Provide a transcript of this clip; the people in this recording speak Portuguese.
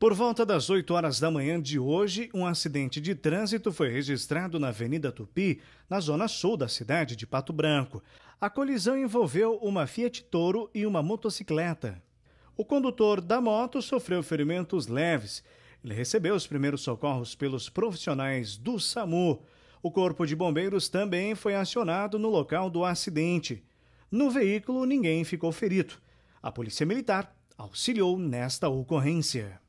Por volta das 8 horas da manhã de hoje, um acidente de trânsito foi registrado na Avenida Tupi, na zona sul da cidade de Pato Branco. A colisão envolveu uma Fiat Toro e uma motocicleta. O condutor da moto sofreu ferimentos leves. Ele recebeu os primeiros socorros pelos profissionais do SAMU. O Corpo de Bombeiros também foi acionado no local do acidente. No veículo, ninguém ficou ferido. A Polícia Militar auxiliou nesta ocorrência.